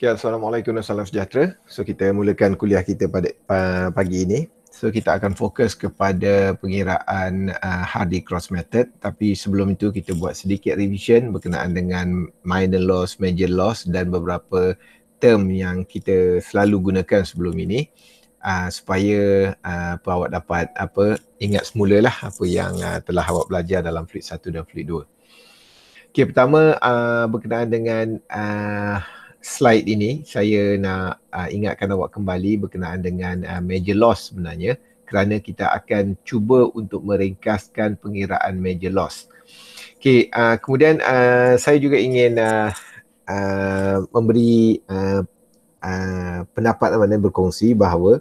Okay, Assalamualaikum dan salam sejahtera. So kita mulakan kuliah kita pada uh, pagi ini. So kita akan fokus kepada pengiraan uh, Hardy Cross Method. Tapi sebelum itu kita buat sedikit revision berkenaan dengan minor loss, major loss dan beberapa term yang kita selalu gunakan sebelum ini. Uh, supaya uh, apa awak dapat apa ingat semula lah apa yang uh, telah awak belajar dalam fluid 1 dan fluid 2. Okay, pertama uh, berkenaan dengan uh, slide ini saya nak uh, ingatkan awak kembali berkenaan dengan uh, major loss sebenarnya kerana kita akan cuba untuk meringkaskan pengiraan major loss. Okey, uh, kemudian uh, saya juga ingin uh, uh, memberi uh, uh, pendapat mana berkongsi bahawa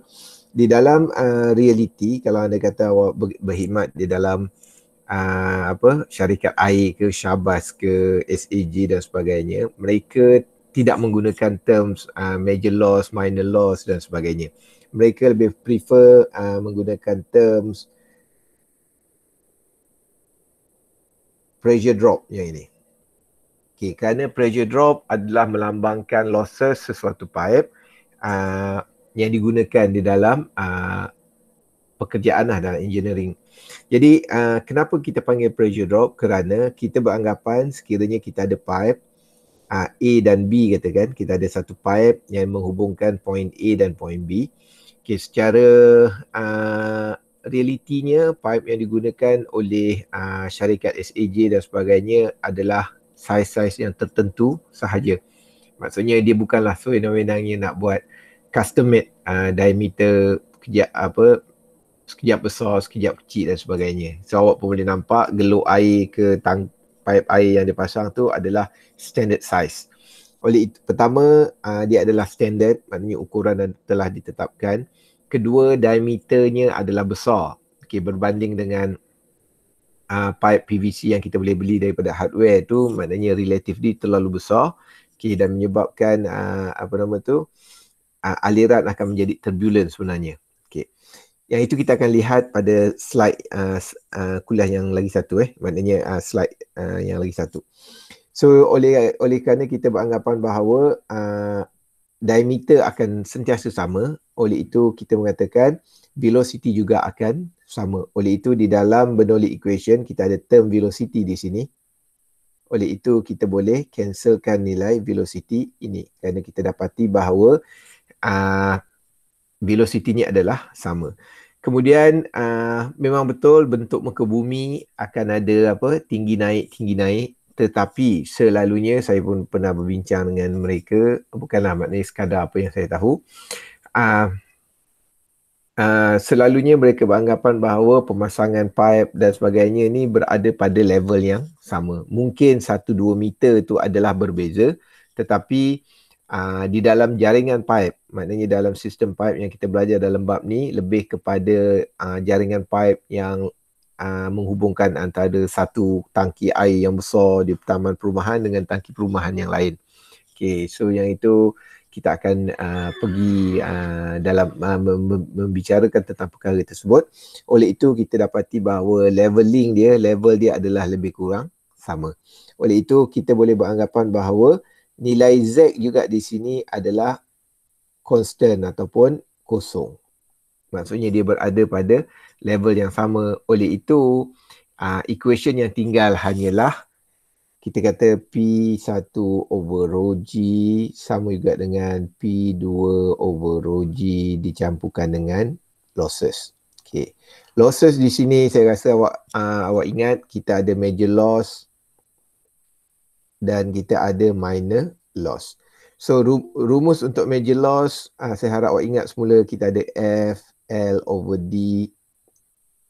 di dalam uh, realiti kalau anda kata awak berkhidmat di dalam uh, apa syarikat air ke Syabas ke SAG dan sebagainya, mereka tidak menggunakan terms uh, major loss, minor loss dan sebagainya. Mereka lebih prefer uh, menggunakan terms pressure drop yang ini. Okay, kerana pressure drop adalah melambangkan losses sesuatu pipe uh, yang digunakan di dalam uh, pekerjaan lah dalam engineering. Jadi uh, kenapa kita panggil pressure drop? Kerana kita beranggapan sekiranya kita ada pipe uh, A dan B kata kan kita ada satu pipe yang menghubungkan point A dan point B okay, secara uh, realitinya pipe yang digunakan oleh uh, syarikat SAJ dan sebagainya adalah saiz-saiz yang tertentu sahaja maksudnya dia bukanlah so wenang yang nak buat custom made uh, diameter kejap apa sekejap besar, sekejap kecil dan sebagainya. So awak pun boleh nampak geluk air ke tang paip air yang dia pasang tu adalah standard size. Oleh itu, pertama uh, dia adalah standard maknanya ukuran yang telah ditetapkan. Kedua diameternya adalah besar. Okey berbanding dengan uh, pipe PVC yang kita boleh beli daripada hardware tu maknanya relatively terlalu besar. Okey dan menyebabkan uh, apa nama tu uh, aliran akan menjadi turbulent sebenarnya. Yang itu kita akan lihat pada slide uh, uh, kuliah yang lagi satu eh. Maknanya uh, slide uh, yang lagi satu. So oleh oleh kerana kita beranggapan bahawa uh, diameter akan sentiasa sama, oleh itu kita mengatakan velocity juga akan sama. Oleh itu di dalam Bernoulli equation kita ada term velocity di sini. Oleh itu kita boleh cancelkan nilai velocity ini kerana kita dapati bahawa uh, velocity-nya adalah sama. Kemudian uh, memang betul bentuk muka bumi akan ada apa tinggi naik tinggi naik tetapi selalunya saya pun pernah berbincang dengan mereka bukanlah maknanya sekadar apa yang saya tahu uh, uh, selalunya mereka beranggapan bahawa pemasangan pipe dan sebagainya ni berada pada level yang sama mungkin 1 2 meter tu adalah berbeza tetapi uh, di dalam jaringan pipe maknanya dalam sistem pipe yang kita belajar dalam bab ni lebih kepada uh, jaringan pipe yang uh, menghubungkan antara satu tangki air yang besar di taman perumahan dengan tangki perumahan yang lain okey so yang itu kita akan uh, pergi uh, dalam uh, membicarakan tentang perkara tersebut oleh itu kita dapati bahawa leveling dia level dia adalah lebih kurang sama oleh itu kita boleh beranggapan bahawa nilai Z juga di sini adalah constant ataupun kosong. Maksudnya dia berada pada level yang sama. Oleh itu, uh, equation yang tinggal hanyalah kita kata P1 over rho G sama juga dengan P2 over rho G dicampurkan dengan losses. Okay. Losses di sini saya rasa awak, uh, awak ingat kita ada major loss dan kita ada minor loss. So rumus untuk major loss, uh, saya harap awak ingat semula kita ada F L over D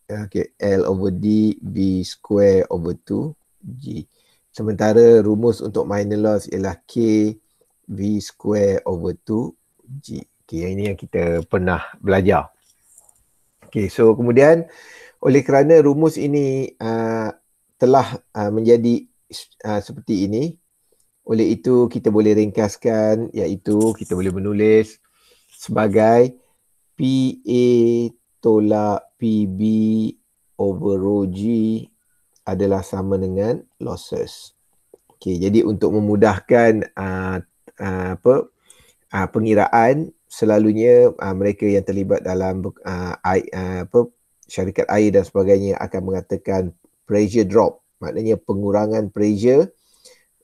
okay, L over D V square over 2 G. Sementara rumus untuk minor loss ialah K V square over 2 G. Okay, yang ini yang kita pernah belajar. Okay, so kemudian oleh kerana rumus ini uh, telah uh, menjadi uh, seperti ini. Oleh itu kita boleh ringkaskan iaitu kita boleh menulis sebagai PA tolak PB over rho G adalah sama dengan losses. Okay, jadi untuk memudahkan uh, uh, apa uh, pengiraan selalunya uh, mereka yang terlibat dalam uh, air, uh, apa syarikat air dan sebagainya akan mengatakan pressure drop maknanya pengurangan pressure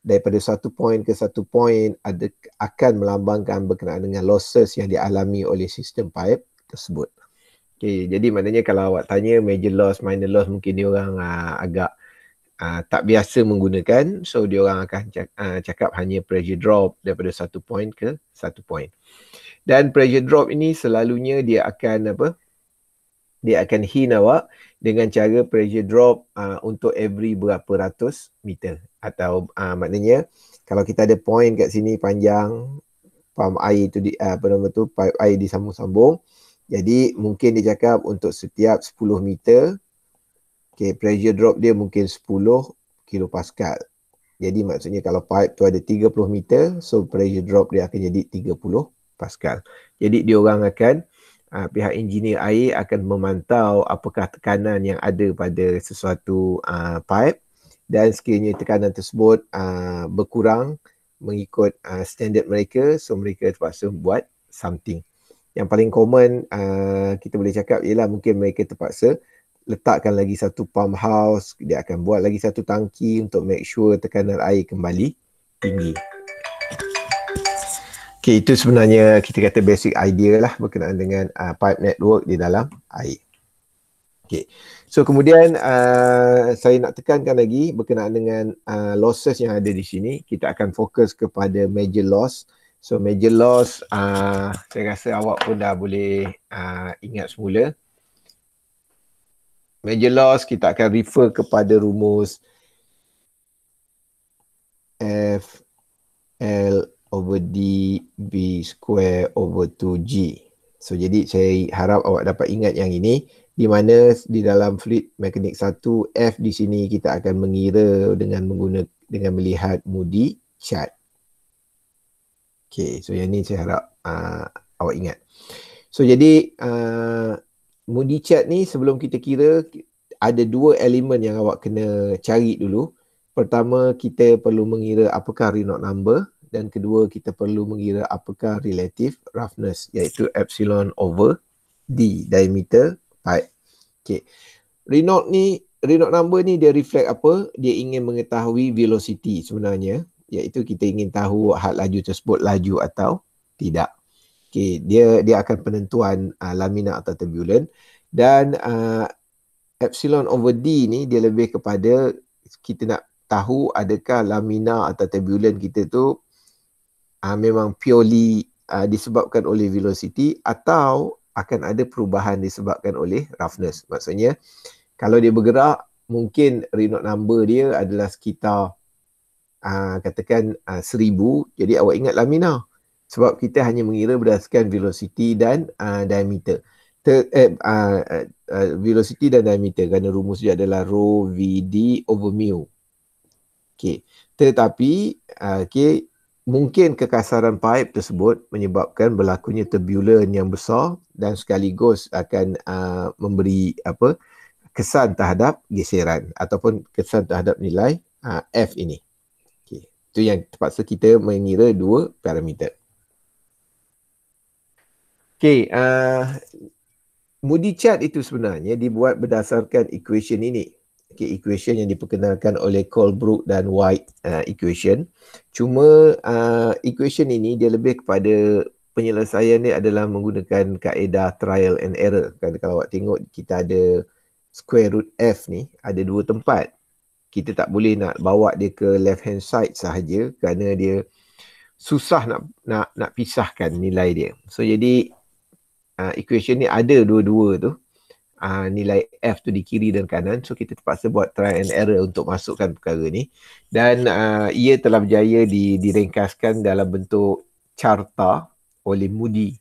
daripada satu point ke satu point ada, akan melambangkan berkenaan dengan losses yang dialami oleh sistem pipe tersebut. Okay, jadi maknanya kalau awak tanya major loss, minor loss mungkin diorang uh, ah, agak uh, tak biasa menggunakan so dia orang akan cakap, uh, cakap hanya pressure drop daripada satu point ke satu point. Dan pressure drop ini selalunya dia akan apa uh, dia akan hin awak dengan cara pressure drop uh, untuk every berapa ratus meter atau uh, maknanya kalau kita ada point kat sini panjang pump air tu di, uh, apa nama tu pipe air disambung-sambung jadi mungkin dia cakap untuk setiap 10 meter okay, pressure drop dia mungkin 10 kilopascal jadi maksudnya kalau pipe tu ada 30 meter so pressure drop dia akan jadi 30 pascal jadi dia orang akan uh, pihak engineer air akan memantau apakah tekanan yang ada pada sesuatu uh, pipe dan sekiranya tekanan tersebut uh, berkurang mengikut uh, standard mereka so mereka terpaksa buat something yang paling common uh, kita boleh cakap ialah mungkin mereka terpaksa letakkan lagi satu pump house dia akan buat lagi satu tangki untuk make sure tekanan air kembali tinggi Okay, itu sebenarnya kita kata basic idea lah berkenaan dengan uh, pipe network di dalam air. Okay. So kemudian uh, saya nak tekankan lagi berkenaan dengan uh, losses yang ada di sini. Kita akan fokus kepada major loss. So major loss uh, saya rasa awak pun dah boleh uh, ingat semula. Major loss kita akan refer kepada rumus F L over D B square over 2G. So jadi saya harap awak dapat ingat yang ini di mana di dalam fluid mekanik 1 F di sini kita akan mengira dengan menggunakan dengan melihat Moody chart. Okay, so yang ini saya harap uh, awak ingat. So jadi uh, Moody chart ni sebelum kita kira ada dua elemen yang awak kena cari dulu. Pertama kita perlu mengira apakah Reynolds number dan kedua kita perlu mengira apakah relative roughness iaitu epsilon over d diameter pipe. Okey. Renault ni Renault number ni dia reflect apa? Dia ingin mengetahui velocity sebenarnya iaitu kita ingin tahu had laju tersebut laju atau tidak. Okey, dia dia akan penentuan uh, ah, lamina atau turbulent dan uh, epsilon over d ni dia lebih kepada kita nak tahu adakah lamina atau turbulent kita tu uh, memang purely uh, disebabkan oleh velocity atau akan ada perubahan disebabkan oleh roughness. Maksudnya kalau dia bergerak mungkin Reynolds number dia adalah sekitar uh, katakan uh, seribu jadi awak ingat lamina sebab kita hanya mengira berdasarkan velocity dan uh, diameter. Ter, eh, uh, uh, velocity dan diameter kerana rumus dia adalah rho vd over mu. Okay. Tetapi uh, okay, mungkin kekasaran pipe tersebut menyebabkan berlakunya turbulen yang besar dan sekaligus akan uh, memberi apa kesan terhadap geseran ataupun kesan terhadap nilai uh, F ini. Okey, itu yang terpaksa kita mengira dua parameter. Okay, uh, Moody chart itu sebenarnya dibuat berdasarkan equation ini okay, equation yang diperkenalkan oleh Colebrook dan White uh, equation. Cuma uh, equation ini dia lebih kepada penyelesaian ni adalah menggunakan kaedah trial and error. Kan kalau awak tengok kita ada square root f ni ada dua tempat. Kita tak boleh nak bawa dia ke left hand side sahaja kerana dia susah nak nak nak pisahkan nilai dia. So jadi uh, equation ni ada dua-dua tu uh, nilai F tu di kiri dan kanan so kita terpaksa buat try and error untuk masukkan perkara ni dan uh, ia telah berjaya di, direngkaskan dalam bentuk carta oleh Moody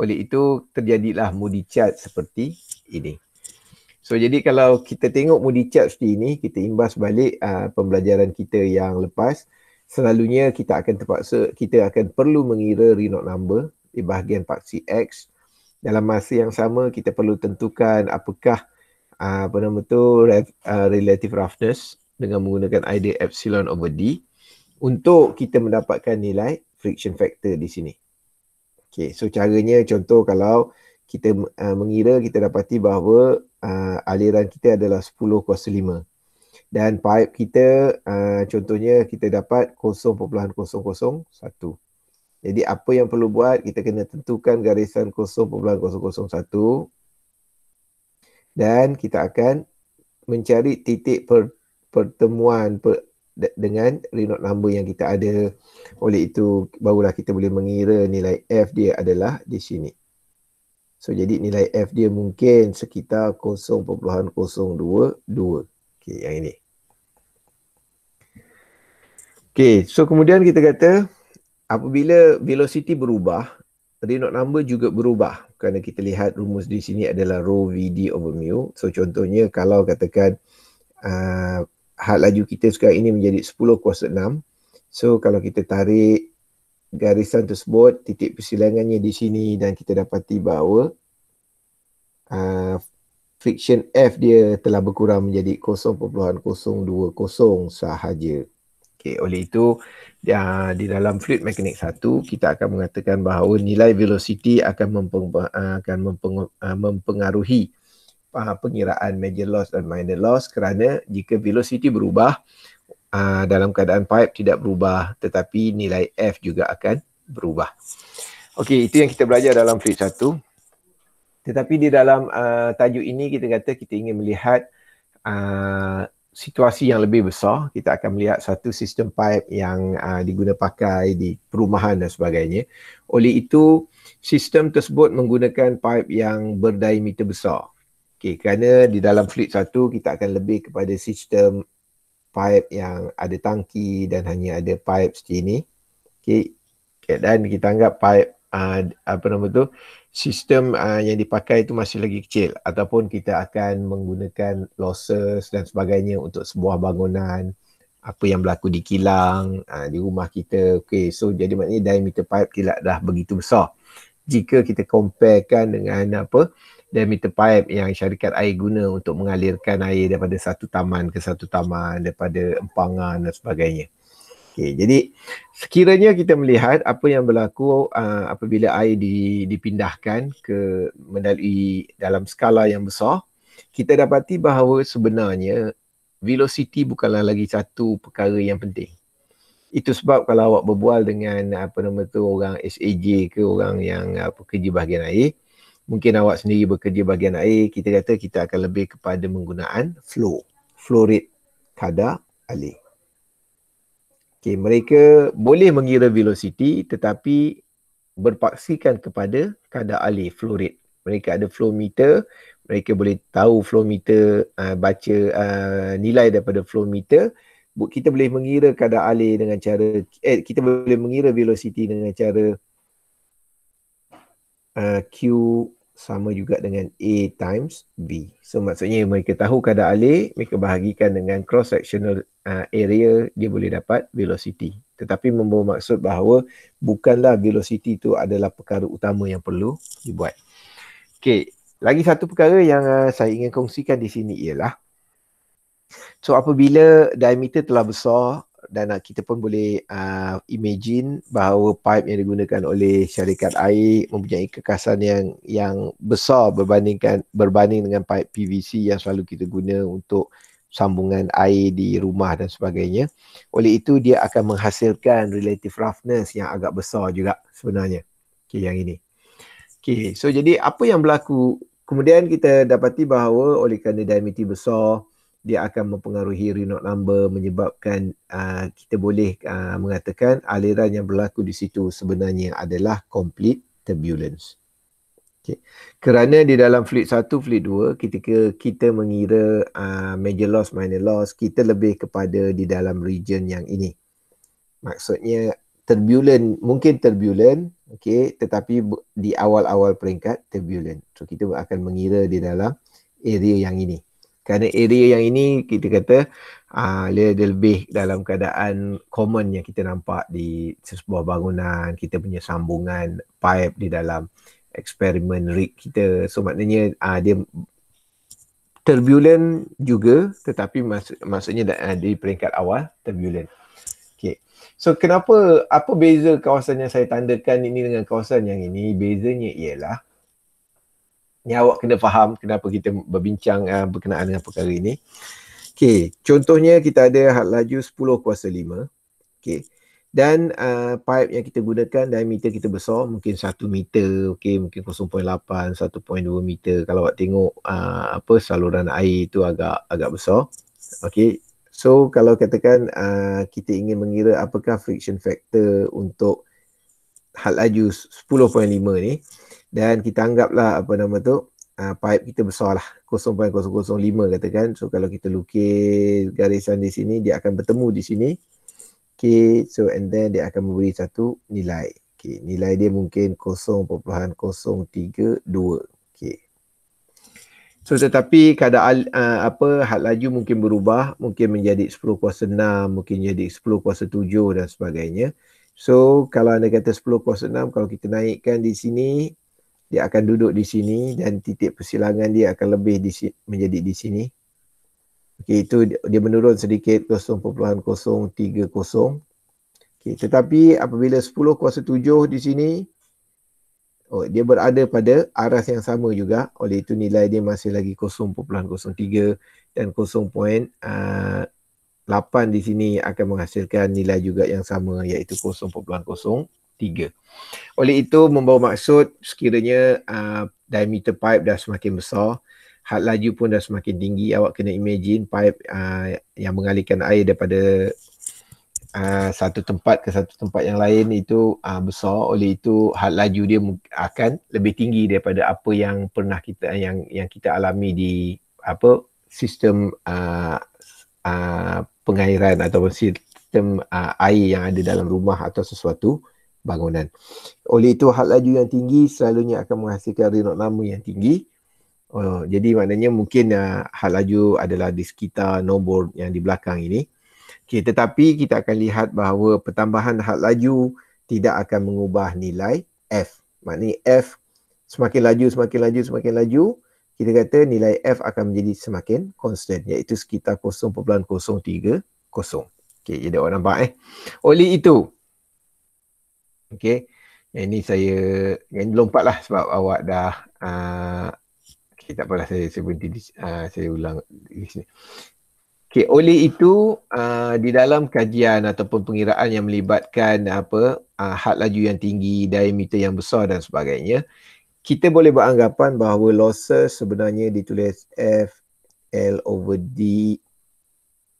oleh itu terjadilah Moody chart seperti ini so jadi kalau kita tengok Moody chart seperti ini kita imbas balik uh, pembelajaran kita yang lepas selalunya kita akan terpaksa kita akan perlu mengira Renault number di bahagian paksi X dalam masa yang sama kita perlu tentukan apakah uh, apa nama tu uh, relative roughness dengan menggunakan idea epsilon over d untuk kita mendapatkan nilai friction factor di sini. Okay, so caranya contoh kalau kita uh, mengira kita dapati bahawa uh, aliran kita adalah 10 kuasa 5 dan pipe kita uh, contohnya kita dapat 0.001 jadi apa yang perlu buat, kita kena tentukan garisan 0.001 dan kita akan mencari titik per, pertemuan per, dengan renote number yang kita ada. Oleh itu, barulah kita boleh mengira nilai F dia adalah di sini. So, jadi nilai F dia mungkin sekitar 0.022. Okay, yang ini. Okay, so kemudian kita kata apabila velocity berubah, Reynolds number juga berubah. Kerana kita lihat rumus di sini adalah rho Vd over mu. So contohnya kalau katakan uh, had laju kita sekarang ini menjadi 10 kuasa 6. So kalau kita tarik garisan tersebut, titik persilangannya di sini dan kita dapati bahawa uh, friction F dia telah berkurang menjadi 0.020 sahaja. Okay, oleh itu uh, di dalam fluid mekanik satu kita akan mengatakan bahawa nilai velocity akan, mempeng, ah, akan mempeng, ah, mempengaruhi uh, pengiraan major loss dan minor loss kerana jika velocity berubah uh, dalam keadaan pipe tidak berubah tetapi nilai F juga akan berubah. Okey, itu yang kita belajar dalam fluid satu. Tetapi di dalam uh, tajuk ini kita kata kita ingin melihat uh, situasi yang lebih besar kita akan melihat satu sistem pipe yang uh, diguna pakai di perumahan dan sebagainya oleh itu sistem tersebut menggunakan pipe yang berdiameter besar okey kerana di dalam fleet satu kita akan lebih kepada sistem pipe yang ada tangki dan hanya ada pipe seperti ini okey okay, dan kita anggap pipe uh, apa nama tu sistem uh, yang dipakai itu masih lagi kecil ataupun kita akan menggunakan losses dan sebagainya untuk sebuah bangunan apa yang berlaku di kilang uh, di rumah kita okey so jadi maknanya diameter pipe tidak dah begitu besar jika kita comparekan dengan apa diameter pipe yang syarikat air guna untuk mengalirkan air daripada satu taman ke satu taman daripada empangan dan sebagainya Okey, jadi sekiranya kita melihat apa yang berlaku uh, apabila air di, dipindahkan ke melalui dalam skala yang besar, kita dapati bahawa sebenarnya velocity bukanlah lagi satu perkara yang penting. Itu sebab kalau awak berbual dengan apa nama tu orang SAJ ke orang yang uh, pekerja bahagian air, mungkin awak sendiri bekerja bahagian air, kita kata kita akan lebih kepada menggunakan flow. Flow rate kadar alih. Okay, mereka boleh mengira velocity tetapi berpaksikan kepada kadar alih flow rate. Mereka ada flow meter, mereka boleh tahu flow meter, uh, baca uh, nilai daripada flow meter. Kita boleh mengira kadar alih dengan cara, eh, kita boleh mengira velocity dengan cara uh, Q sama juga dengan A times B. So maksudnya mereka tahu kadar alir, mereka bahagikan dengan cross-sectional uh, area, dia boleh dapat velocity. Tetapi membawa maksud bahawa bukanlah velocity itu adalah perkara utama yang perlu dibuat. Okay, lagi satu perkara yang uh, saya ingin kongsikan di sini ialah So apabila diameter telah besar, dan uh, kita pun boleh uh, imagine bahawa pipe yang digunakan oleh syarikat air mempunyai kekasan yang yang besar berbandingkan berbanding dengan pipe PVC yang selalu kita guna untuk sambungan air di rumah dan sebagainya. Oleh itu dia akan menghasilkan relative roughness yang agak besar juga sebenarnya. Okey yang ini. Okey, so jadi apa yang berlaku kemudian kita dapati bahawa oleh kerana diameter besar dia akan mempengaruhi renal number menyebabkan uh, kita boleh uh, mengatakan aliran yang berlaku di situ sebenarnya adalah complete turbulence. Okay. Kerana di dalam fluid 1, fluid 2 ketika kita mengira uh, major loss, minor loss kita lebih kepada di dalam region yang ini. Maksudnya turbulent, mungkin turbulent okay, tetapi di awal-awal peringkat turbulent. So kita akan mengira di dalam area yang ini kerana area yang ini kita kata uh, dia, dia lebih dalam keadaan common yang kita nampak di sebuah bangunan kita punya sambungan pipe di dalam eksperimen rig kita so maknanya uh, dia turbulent juga tetapi maksud, maksudnya da, uh, di peringkat awal turbulent okay. so kenapa apa beza kawasan yang saya tandakan ini dengan kawasan yang ini bezanya ialah Ni awak kena faham kenapa kita berbincang uh, berkenaan dengan perkara ini. Okey, contohnya kita ada had laju 10 kuasa 5. Okey. Dan uh, eh, pipe yang kita gunakan diameter kita besar mungkin 1 meter, okey, mungkin 0.8, 1.2 meter kalau awak tengok uh, apa saluran air itu agak agak besar. Okey. So kalau katakan uh, kita ingin mengira apakah friction factor untuk had laju 10.5 ni, dan kita anggaplah apa nama tu uh, pipe kita besar lah 0.005 katakan so kalau kita lukis garisan di sini dia akan bertemu di sini okay so and then dia akan memberi satu nilai okay nilai dia mungkin 0.032 okay So tetapi keadaan uh, ah, apa had laju mungkin berubah mungkin menjadi 10 kuasa 6 mungkin jadi 10 kuasa 7 dan sebagainya. So kalau anda kata 10 kuasa 6 kalau kita naikkan di sini dia akan duduk di sini dan titik persilangan dia akan lebih di si, menjadi di sini. Okey, itu dia menurun sedikit 0.030. Okey, tetapi apabila 10 kuasa 7 di sini, oh, dia berada pada aras yang sama juga. Oleh itu nilai dia masih lagi 0.03 dan 0.8 ah, di sini akan menghasilkan nilai juga yang sama iaitu 0.00. 3. Oleh itu membawa maksud sekiranya uh, diameter pipe dah semakin besar, had laju pun dah semakin tinggi, awak kena imagine pipe uh, yang mengalirkan air daripada uh, satu tempat ke satu tempat yang lain itu uh, besar. Oleh itu had laju dia akan lebih tinggi daripada apa yang pernah kita yang yang kita alami di apa sistem uh, uh, pengairan ataupun sistem uh, air yang ada dalam rumah atau sesuatu bangunan. Oleh itu hal laju yang tinggi selalunya akan menghasilkan renok lama yang tinggi. Uh, jadi maknanya mungkin uh, hal laju adalah di sekitar nombor yang di belakang ini. Okay, tetapi kita akan lihat bahawa pertambahan hal laju tidak akan mengubah nilai F. Maknanya F semakin laju, semakin laju, semakin laju. Kita kata nilai F akan menjadi semakin constant iaitu sekitar 0.030. Okay, jadi orang nampak eh. Oleh itu, Okay, Yang eh, ni saya yang lompat lah sebab awak dah uh, ah, okay, tak apalah saya, saya berhenti uh, saya ulang di sini. Okay, oleh itu uh, di dalam kajian ataupun pengiraan yang melibatkan apa uh, had laju yang tinggi, diameter yang besar dan sebagainya, kita boleh beranggapan bahawa losses sebenarnya ditulis F L over D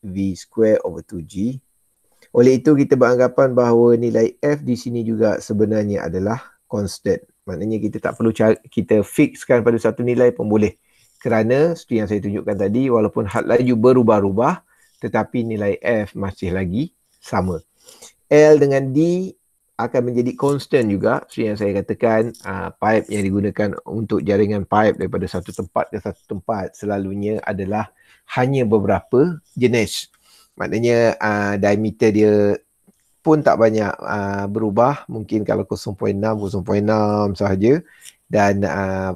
V square over 2G oleh itu kita beranggapan bahawa nilai F di sini juga sebenarnya adalah constant. Maknanya kita tak perlu kita fixkan pada satu nilai pun boleh. Kerana seperti yang saya tunjukkan tadi walaupun had laju berubah-ubah tetapi nilai F masih lagi sama. L dengan D akan menjadi constant juga seperti yang saya katakan uh, pipe yang digunakan untuk jaringan pipe daripada satu tempat ke satu tempat selalunya adalah hanya beberapa jenis maknanya uh, diameter dia pun tak banyak uh, berubah mungkin kalau 0.6 0.6 sahaja dan uh,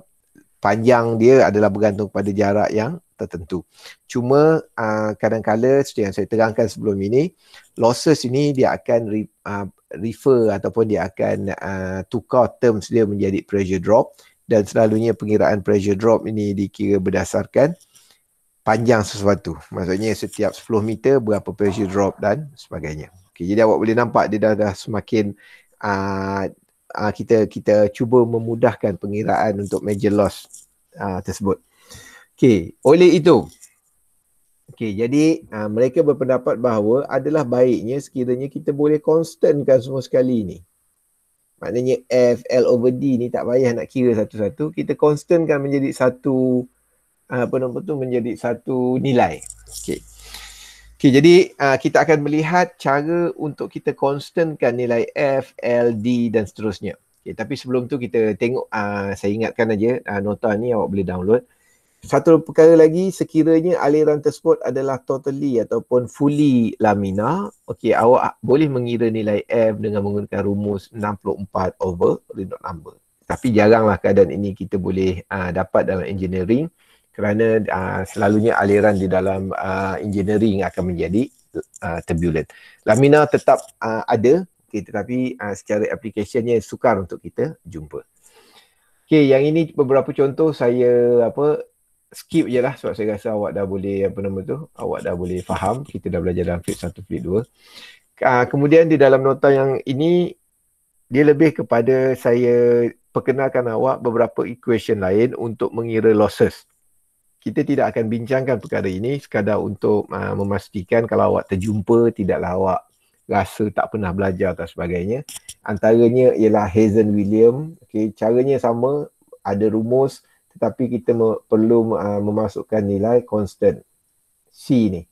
panjang dia adalah bergantung pada jarak yang tertentu. Cuma uh, kadang-kadang seperti yang saya terangkan sebelum ini losses ini dia akan re, uh, refer ataupun dia akan uh, tukar terms dia menjadi pressure drop dan selalunya pengiraan pressure drop ini dikira berdasarkan panjang sesuatu. Maksudnya setiap 10 meter berapa pressure drop dan sebagainya. Okay, jadi awak boleh nampak dia dah, dah semakin uh, uh, kita kita cuba memudahkan pengiraan untuk major loss uh, tersebut. Okay, oleh itu okay, jadi uh, mereka berpendapat bahawa adalah baiknya sekiranya kita boleh constantkan semua sekali ni. Maknanya F, L over D ni tak payah nak kira satu-satu. Kita constantkan menjadi satu apa ah, nama tu menjadi satu nilai. Okey. Okey, jadi uh, kita akan melihat cara untuk kita constantkan nilai F, L, D dan seterusnya. Okey, tapi sebelum tu kita tengok uh, saya ingatkan aja uh, nota ni awak boleh download. Satu perkara lagi sekiranya aliran tersebut adalah totally ataupun fully lamina, okey awak boleh mengira nilai F dengan menggunakan rumus 64 over Reynolds number. Tapi jaranglah keadaan ini kita boleh uh, dapat dalam engineering kerana uh, selalunya aliran di dalam uh, engineering akan menjadi uh, turbulent. Lamina tetap uh, ada okay, tetapi uh, secara aplikasinya sukar untuk kita jumpa. Okey, yang ini beberapa contoh saya apa skip je lah sebab saya rasa awak dah boleh apa nama tu, awak dah boleh faham. Kita dah belajar dalam flip 1, flip 2. Uh, kemudian di dalam nota yang ini dia lebih kepada saya perkenalkan awak beberapa equation lain untuk mengira losses kita tidak akan bincangkan perkara ini sekadar untuk uh, memastikan kalau awak terjumpa tidaklah awak rasa tak pernah belajar atau sebagainya. Antaranya ialah Hazen William. Okay, caranya sama, ada rumus tetapi kita me- perlu uh, memasukkan nilai constant C ni.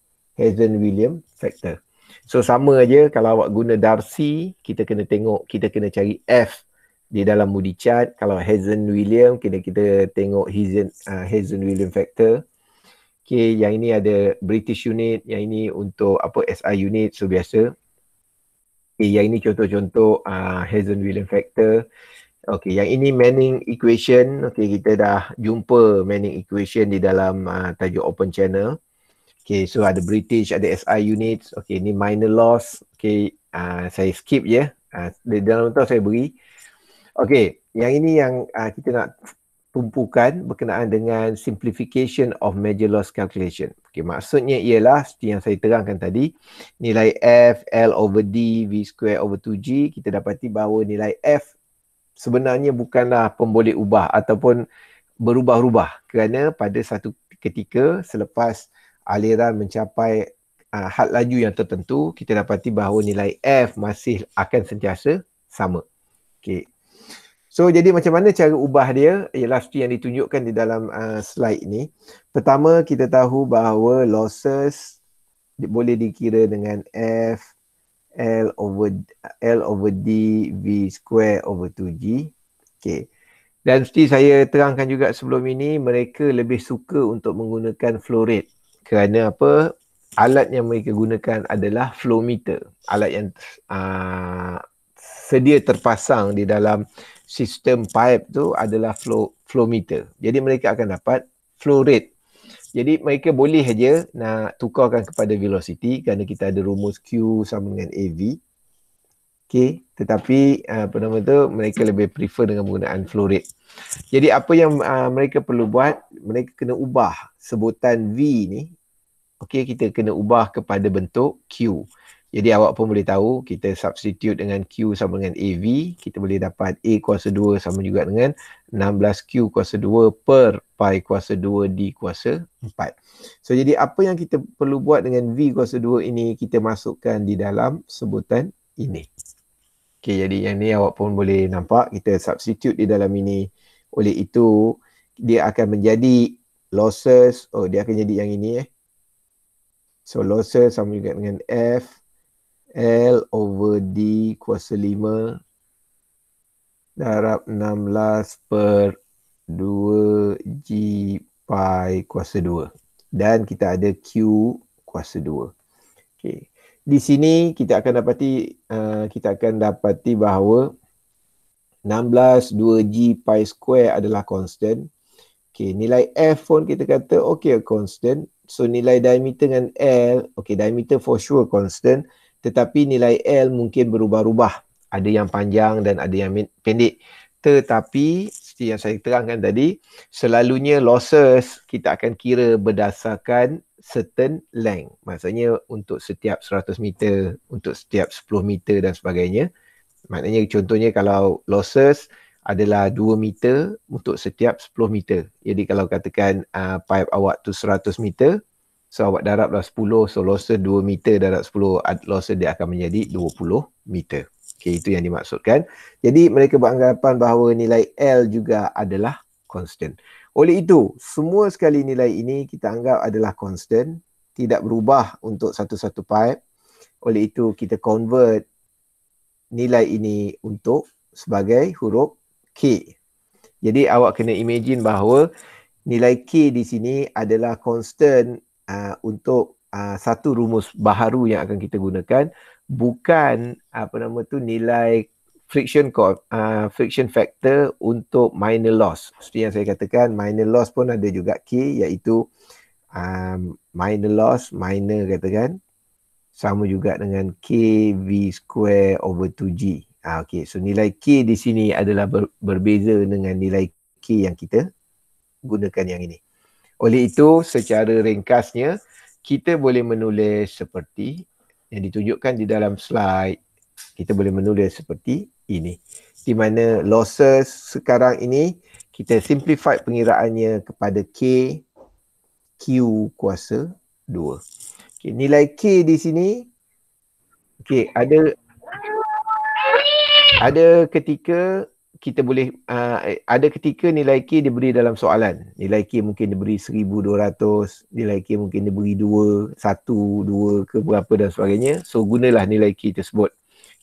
Hazen William factor. So sama aja kalau awak guna Darcy, kita kena tengok, kita kena cari F di dalam moody chart kalau Hazen William kita kita tengok Hazen uh, Hazen William factor okey yang ini ada British unit yang ini untuk apa SI unit so biasa okey yang ini contoh-contoh uh, Hazen William factor okey yang ini Manning equation okey kita dah jumpa Manning equation di dalam uh, tajuk open channel okey so ada British ada SI units okey ini minor loss okey uh, saya skip je yeah. uh, di dalam tu saya beri Okey, yang ini yang uh, kita nak tumpukan berkenaan dengan simplification of major loss calculation. Okey, maksudnya ialah seperti yang saya terangkan tadi, nilai F, L over D, V square over 2G, kita dapati bahawa nilai F sebenarnya bukanlah pemboleh ubah ataupun berubah-ubah kerana pada satu ketika selepas aliran mencapai uh, had laju yang tertentu, kita dapati bahawa nilai F masih akan sentiasa sama. Okey, So jadi macam mana cara ubah dia? Ialah seperti yang ditunjukkan di dalam uh, slide ni. Pertama kita tahu bahawa losses di, boleh dikira dengan F L over L over D V square over 2G. Okay. Dan seperti saya terangkan juga sebelum ini, mereka lebih suka untuk menggunakan flow rate. Kerana apa? Alat yang mereka gunakan adalah flow meter. Alat yang uh, sedia terpasang di dalam sistem pipe tu adalah flow flow meter. Jadi mereka akan dapat flow rate. Jadi mereka boleh saja nak tukarkan kepada velocity kerana kita ada rumus Q sama dengan AV. Okay. Tetapi uh, apa nama tu mereka lebih prefer dengan penggunaan flow rate. Jadi apa yang uh, mereka perlu buat, mereka kena ubah sebutan V ni. Okay, kita kena ubah kepada bentuk Q. Jadi awak pun boleh tahu kita substitute dengan Q sama dengan AV. Kita boleh dapat A kuasa 2 sama juga dengan 16Q kuasa 2 per pi kuasa 2 D kuasa 4. So jadi apa yang kita perlu buat dengan V kuasa 2 ini kita masukkan di dalam sebutan ini. Okay jadi yang ni awak pun boleh nampak kita substitute di dalam ini. Oleh itu dia akan menjadi losses. Oh dia akan jadi yang ini eh. So losses sama juga dengan F L over D kuasa 5 darab 16 per 2 G pi kuasa 2. Dan kita ada Q kuasa 2. Okay. Di sini kita akan dapati uh, kita akan dapati bahawa 16 2 G pi square adalah constant. Okay, nilai F pun kita kata okay constant. So nilai diameter dengan L, okay diameter for sure constant tetapi nilai L mungkin berubah-ubah. Ada yang panjang dan ada yang pendek. Tetapi seperti yang saya terangkan tadi, selalunya losses kita akan kira berdasarkan certain length. Maksudnya untuk setiap 100 meter, untuk setiap 10 meter dan sebagainya. Maknanya contohnya kalau losses adalah 2 meter untuk setiap 10 meter. Jadi kalau katakan uh, pipe awak tu 100 meter, So sawat daraplah 10 so losses 2 meter darab 10 losses dia akan menjadi 20 meter okey itu yang dimaksudkan jadi mereka beranggapan bahawa nilai L juga adalah constant oleh itu semua sekali nilai ini kita anggap adalah constant tidak berubah untuk satu-satu pipe oleh itu kita convert nilai ini untuk sebagai huruf K jadi awak kena imagine bahawa nilai K di sini adalah constant Ah, untuk uh, satu rumus baharu yang akan kita gunakan bukan apa nama tu nilai friction co- uh, ah, friction factor untuk minor loss. Seperti yang saya katakan minor loss pun ada juga K iaitu um, minor loss minor katakan sama juga dengan K V square over 2G. Ah, okay. So nilai K di sini adalah ber- berbeza dengan nilai K yang kita gunakan yang ini. Oleh itu secara ringkasnya kita boleh menulis seperti yang ditunjukkan di dalam slide. Kita boleh menulis seperti ini. Di mana losses sekarang ini kita simplify pengiraannya kepada K Q kuasa 2. Okay, nilai K di sini okay, ada ada ketika kita boleh uh, ada ketika nilai K diberi dalam soalan. Nilai K mungkin diberi 1200, nilai K mungkin diberi 2, 1, 2 ke berapa dan sebagainya. So gunalah nilai K tersebut.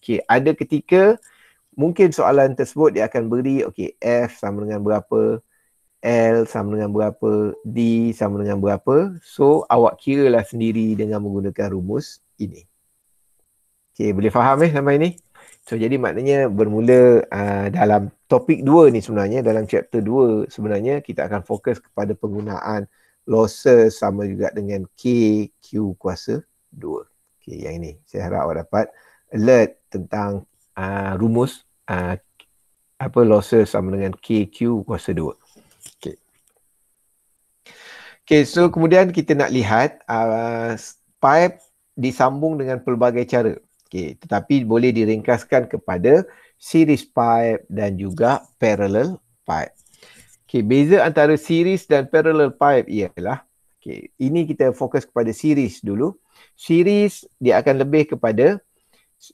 Okey, ada ketika mungkin soalan tersebut dia akan beri okey F sama dengan berapa, L sama dengan berapa, D sama dengan berapa. So awak kiralah sendiri dengan menggunakan rumus ini. Okey, boleh faham eh sampai ini? So jadi maknanya bermula uh, dalam topik dua ni sebenarnya dalam chapter dua sebenarnya kita akan fokus kepada penggunaan losses sama juga dengan K Q kuasa dua. Okay, yang ini saya harap awak dapat alert tentang uh, rumus uh, apa losses sama dengan KQ kuasa dua. Okay, okay. so kemudian kita nak lihat uh, pipe disambung dengan pelbagai cara. Okay. Tetapi boleh diringkaskan kepada series pipe dan juga parallel pipe. Okay. Beza antara series dan parallel pipe ialah okay. ini kita fokus kepada series dulu. Series dia akan lebih kepada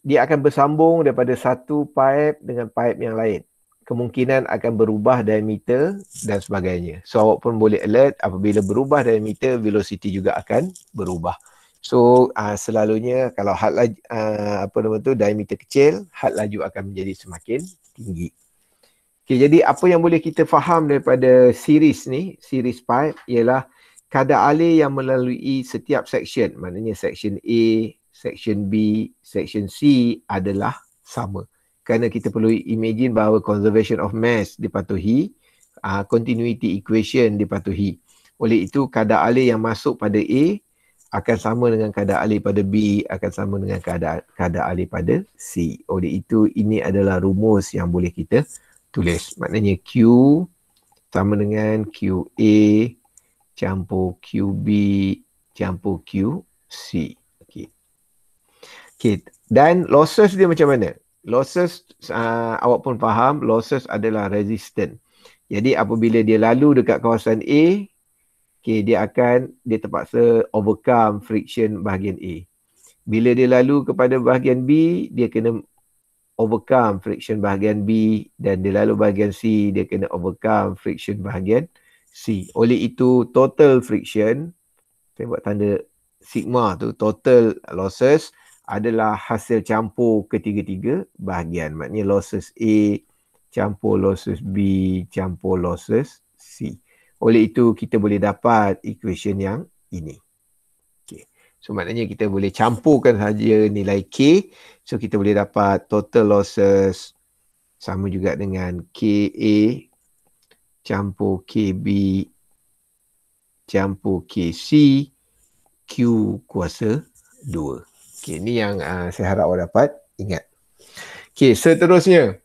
dia akan bersambung daripada satu pipe dengan pipe yang lain. Kemungkinan akan berubah diameter dan sebagainya. So awak pun boleh alert apabila berubah diameter, velocity juga akan berubah. So uh, selalunya kalau had laju uh, ah, apa nama tu diameter kecil, had laju akan menjadi semakin tinggi. Okay, jadi apa yang boleh kita faham daripada series ni, series pipe ialah kadar alir yang melalui setiap section, maknanya section A, section B, section C adalah sama. Kerana kita perlu imagine bahawa conservation of mass dipatuhi, uh, continuity equation dipatuhi. Oleh itu kadar alir yang masuk pada A akan sama dengan kadar alif pada B akan sama dengan kadar kadar alif pada C. Oleh itu ini adalah rumus yang boleh kita tulis. Maknanya Q sama dengan QA campur QB campur QC. okay Okey, dan losses dia macam mana? Losses uh, awak pun faham, losses adalah resistant Jadi apabila dia lalu dekat kawasan A, okay, dia akan dia terpaksa overcome friction bahagian A. Bila dia lalu kepada bahagian B, dia kena overcome friction bahagian B dan dia lalu bahagian C, dia kena overcome friction bahagian C. Oleh itu, total friction, saya buat tanda sigma tu, total losses adalah hasil campur ketiga-tiga bahagian. Maknanya losses A campur losses B campur losses C. Oleh itu kita boleh dapat equation yang ini. Okay. So maknanya kita boleh campurkan saja nilai K. So kita boleh dapat total losses sama juga dengan KA campur KB campur KC Q kuasa 2. Okay, ini yang uh, saya harap awak dapat ingat. Okay, seterusnya.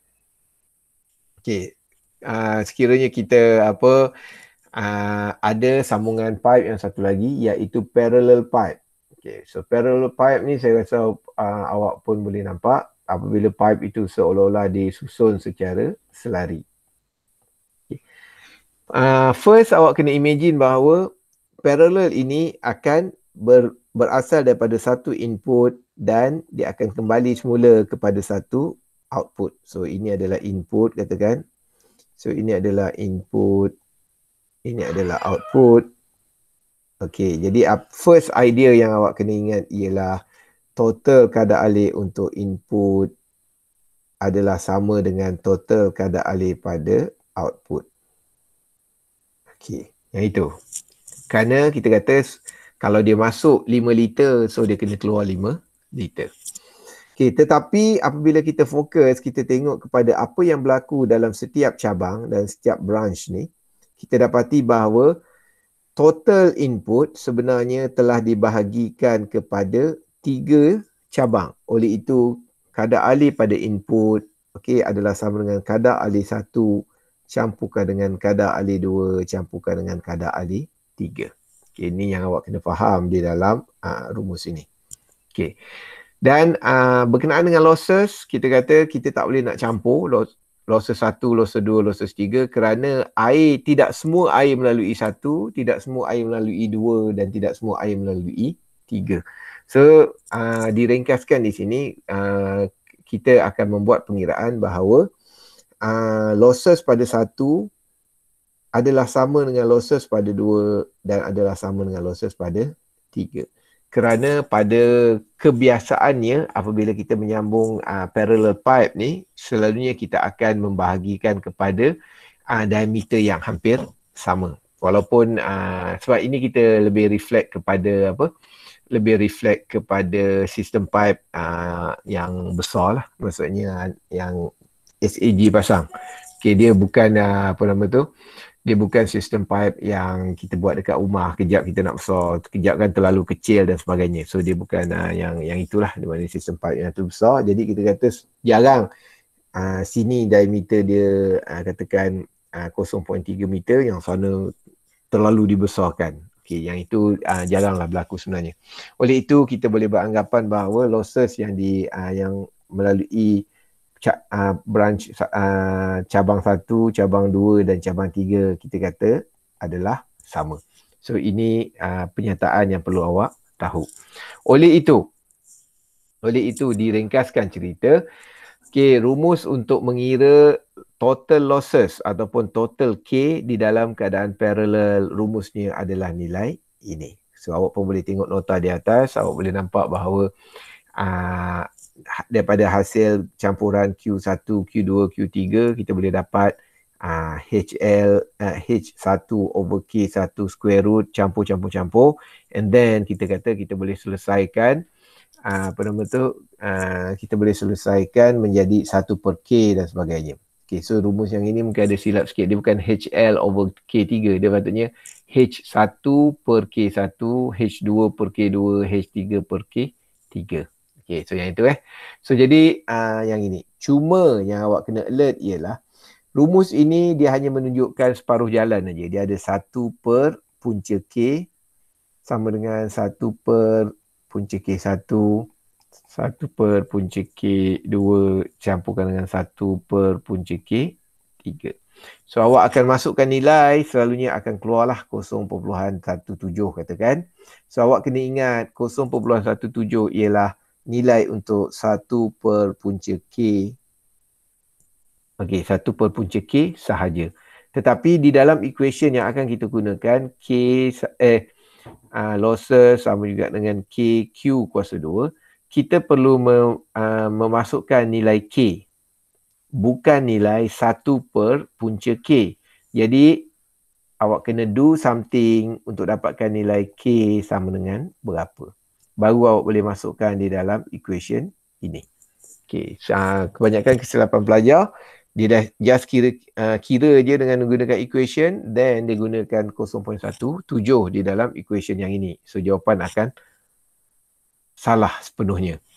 Okay, uh, ah, sekiranya kita apa, Ah, ada sambungan pipe yang satu lagi iaitu parallel pipe. Okay. So parallel pipe ni saya rasa uh, awak pun boleh nampak apabila pipe itu seolah-olah disusun secara selari. Okay. Uh, first awak kena imagine bahawa parallel ini akan ber, berasal daripada satu input dan dia akan kembali semula kepada satu output. So ini adalah input katakan. So ini adalah input ini adalah output. Okey, jadi first idea yang awak kena ingat ialah total kadar alih untuk input adalah sama dengan total kadar alih pada output. Okey, yang itu. Kerana kita kata kalau dia masuk 5 liter, so dia kena keluar 5 liter. Okay, tetapi apabila kita fokus, kita tengok kepada apa yang berlaku dalam setiap cabang dan setiap branch ni, kita dapati bahawa total input sebenarnya telah dibahagikan kepada tiga cabang. Oleh itu, kadar alih pada input okay, adalah sama dengan kadar alih satu campurkan dengan kadar alih dua campurkan dengan kadar alih tiga. Okay, ini yang awak kena faham di dalam uh, rumus ini. Okay. Dan uh, berkenaan dengan losses, kita kata kita tak boleh nak campur. Loss, loser satu, loser dua, loser tiga kerana air tidak semua air melalui satu, tidak semua air melalui dua dan tidak semua air melalui tiga. So uh, diringkaskan di sini uh, kita akan membuat pengiraan bahawa uh, losses pada satu adalah sama dengan losses pada dua dan adalah sama dengan losses pada tiga kerana pada kebiasaannya apabila kita menyambung uh, parallel pipe ni selalunya kita akan membahagikan kepada uh, diameter yang hampir sama walaupun uh, sebab ini kita lebih reflect kepada apa lebih reflect kepada sistem pipe uh, yang besar lah maksudnya yang SAG pasang okay, dia bukan uh, apa nama tu dia bukan sistem pipe yang kita buat dekat rumah kejap kita nak besar kejap kan terlalu kecil dan sebagainya so dia bukan uh, yang yang itulah di mana sistem pipe yang tu besar jadi kita kata jarang uh, sini diameter dia uh, katakan uh, 0.3 meter yang sana terlalu dibesarkan okey yang itu uh, jaranglah berlaku sebenarnya oleh itu kita boleh beranggapan bahawa losses yang di uh, yang melalui ca- uh, branch uh, cabang satu, cabang dua dan cabang tiga kita kata adalah sama. So ini uh, penyataan yang perlu awak tahu. Oleh itu, oleh itu diringkaskan cerita, okay, rumus untuk mengira total losses ataupun total K di dalam keadaan parallel rumusnya adalah nilai ini. So awak pun boleh tengok nota di atas, awak boleh nampak bahawa uh, daripada hasil campuran Q1, Q2, Q3 kita boleh dapat uh, ah, HL uh, eh, H1 over K1 square root campur campur campur and then kita kata kita boleh selesaikan uh, apa nama tu uh, kita boleh selesaikan menjadi 1 per K dan sebagainya Okay, so rumus yang ini mungkin ada silap sikit. Dia bukan HL over K3. Dia patutnya H1 per K1, H2 per K2, H3 per K3. Okay, ya, so yang itu eh. So jadi uh, yang ini. Cuma yang awak kena alert ialah rumus ini dia hanya menunjukkan separuh jalan aja. Dia ada satu per punca K sama dengan satu per punca K satu satu per punca K dua campurkan dengan satu per punca K tiga. So awak akan masukkan nilai selalunya akan keluarlah 0.17 katakan. So awak kena ingat 0.17 ialah nilai untuk satu per punca K Okey, satu per punca K sahaja tetapi di dalam equation yang akan kita gunakan K eh uh, losses sama juga dengan k q kuasa 2 kita perlu mem, uh, ah, memasukkan nilai K bukan nilai satu per punca K jadi awak kena do something untuk dapatkan nilai K sama dengan berapa baru awak boleh masukkan di dalam equation ini. Okey, uh, kebanyakan kesilapan pelajar dia dah just kira uh, kira je dengan menggunakan equation then dia gunakan 0.1 tujuh di dalam equation yang ini. So jawapan akan salah sepenuhnya.